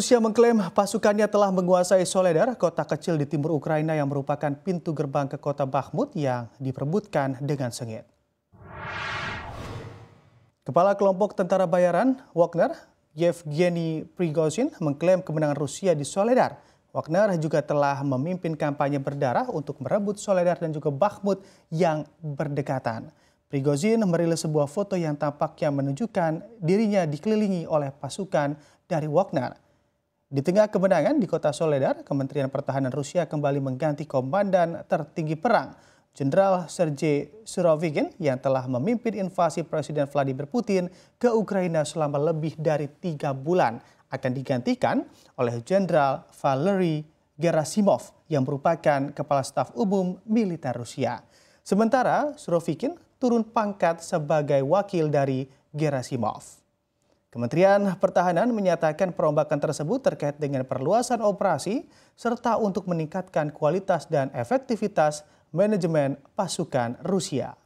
Rusia mengklaim pasukannya telah menguasai Soledar, kota kecil di timur Ukraina yang merupakan pintu gerbang ke kota Bakhmut yang diperebutkan dengan sengit. Kepala kelompok tentara bayaran Wagner, Yevgeny Prigozhin, mengklaim kemenangan Rusia di Soledar. Wagner juga telah memimpin kampanye berdarah untuk merebut Soledar dan juga Bakhmut yang berdekatan. Prigozhin merilis sebuah foto yang tampaknya menunjukkan dirinya dikelilingi oleh pasukan dari Wagner. Di tengah kemenangan di kota Soledar, Kementerian Pertahanan Rusia kembali mengganti komandan tertinggi perang, Jenderal Sergei Surovikin yang telah memimpin invasi Presiden Vladimir Putin ke Ukraina selama lebih dari tiga bulan akan digantikan oleh Jenderal Valery Gerasimov yang merupakan Kepala Staf Umum Militer Rusia. Sementara Surovikin turun pangkat sebagai wakil dari Gerasimov. Kementerian Pertahanan menyatakan perombakan tersebut terkait dengan perluasan operasi serta untuk meningkatkan kualitas dan efektivitas manajemen pasukan Rusia.